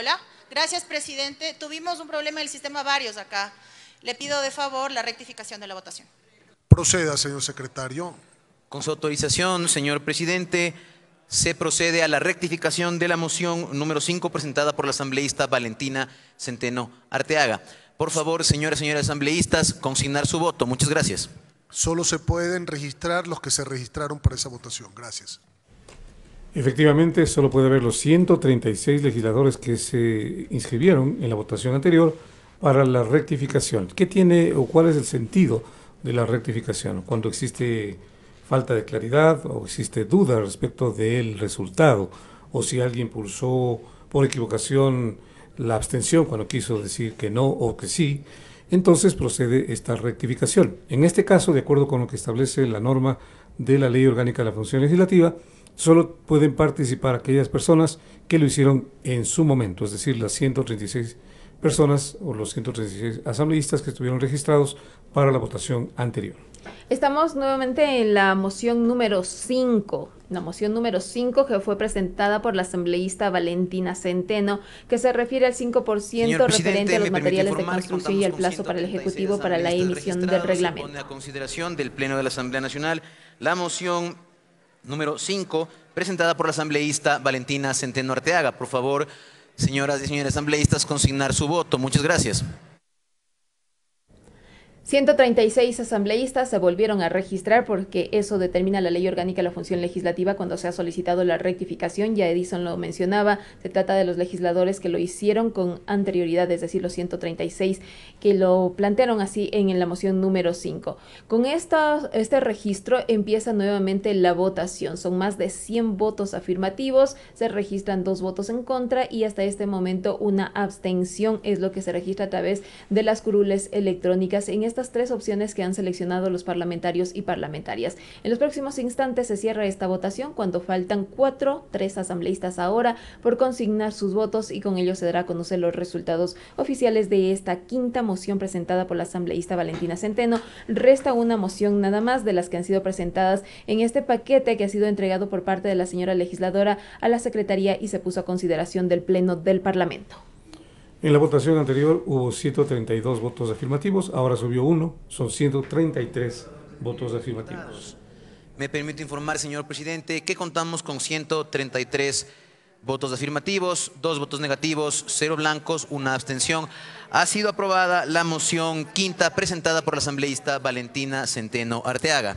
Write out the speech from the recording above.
Hola, gracias presidente. Tuvimos un problema del sistema varios acá. Le pido de favor la rectificación de la votación. Proceda, señor secretario. Con su autorización, señor presidente, se procede a la rectificación de la moción número 5 presentada por la asambleísta Valentina Centeno Arteaga. Por favor, señoras y señores asambleístas, consignar su voto. Muchas gracias. Solo se pueden registrar los que se registraron para esa votación. Gracias. Efectivamente, solo puede haber los 136 legisladores que se inscribieron en la votación anterior para la rectificación. ¿Qué tiene o cuál es el sentido de la rectificación? Cuando existe falta de claridad o existe duda respecto del resultado o si alguien pulsó por equivocación la abstención cuando quiso decir que no o que sí, entonces procede esta rectificación. En este caso, de acuerdo con lo que establece la norma de la Ley Orgánica de la Función Legislativa, Solo pueden participar aquellas personas que lo hicieron en su momento, es decir, las 136 personas o los 136 asambleístas que estuvieron registrados para la votación anterior. Estamos nuevamente en la moción número 5, la moción número 5 que fue presentada por la asambleísta Valentina Centeno, que se refiere al 5% referente a los materiales de construcción y el plazo para el Ejecutivo para la emisión del reglamento. la consideración del Pleno de la Asamblea Nacional, la moción número 5, presentada por la asambleísta Valentina Centeno Arteaga. Por favor, señoras y señores asambleístas, consignar su voto. Muchas gracias. 136 asambleístas se volvieron a registrar porque eso determina la ley orgánica de la función legislativa cuando se ha solicitado la rectificación. Ya Edison lo mencionaba, se trata de los legisladores que lo hicieron con anterioridad, es decir, los 136 que lo plantearon así en la moción número 5. Con este registro empieza nuevamente la votación. Son más de 100 votos afirmativos, se registran dos votos en contra y hasta este momento una abstención es lo que se registra a través de las curules electrónicas en este estas tres opciones que han seleccionado los parlamentarios y parlamentarias. En los próximos instantes se cierra esta votación cuando faltan cuatro, tres asambleístas ahora por consignar sus votos y con ello se dará a conocer los resultados oficiales de esta quinta moción presentada por la asambleísta Valentina Centeno. Resta una moción nada más de las que han sido presentadas en este paquete que ha sido entregado por parte de la señora legisladora a la Secretaría y se puso a consideración del Pleno del Parlamento. En la votación anterior hubo 132 votos afirmativos, ahora subió uno, son 133 votos afirmativos. Me permito informar, señor presidente, que contamos con 133 votos afirmativos, dos votos negativos, cero blancos, una abstención. Ha sido aprobada la moción quinta presentada por la asambleísta Valentina Centeno Arteaga.